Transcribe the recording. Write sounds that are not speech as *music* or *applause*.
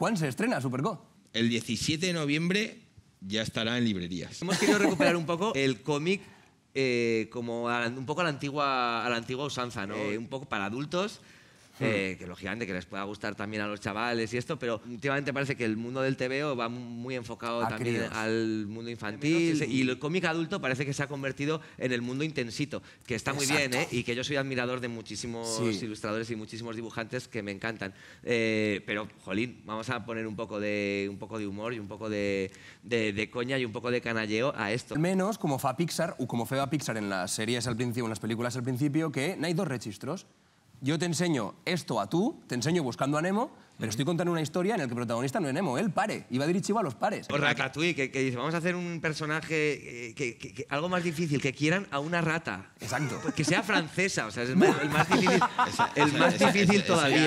¿Cuándo se estrena Superco? El 17 de noviembre ya estará en librerías. Hemos querido *laughs* recuperar un poco el cómic eh, como un poco a la antigua, la usanza, ¿no? Eh. un poco para adultos eh, que que gigante, que les pueda gustar también a los chavales y esto, pero últimamente parece que el mundo del TVO va muy enfocado también al mundo infantil y el cómic adulto parece que se ha convertido en el mundo intensito, que está muy bien ¿eh? y que yo soy admirador de muchísimos ilustradores y muchísimos dibujantes que me encantan. Eh, pero, jolín, vamos a poner un poco de, un poco de humor y un poco de, coña y un poco de canalleo a esto. menos como fa Pixar o como a Pixar en las series al principio, en las películas al principio, que no hay dos registros yo te enseño esto a tú, te enseño buscando a Nemo, pero estoy contando una historia en la que el protagonista no es Nemo, él pare, iba dirigido a los pares. O Ratatouille, que, dice, vamos a hacer un personaje, eh, que, algo más difícil, que quieran a una rata. Exacto. Que sea francesa, o sea, es difícil, *laughs* el más difícil todavía.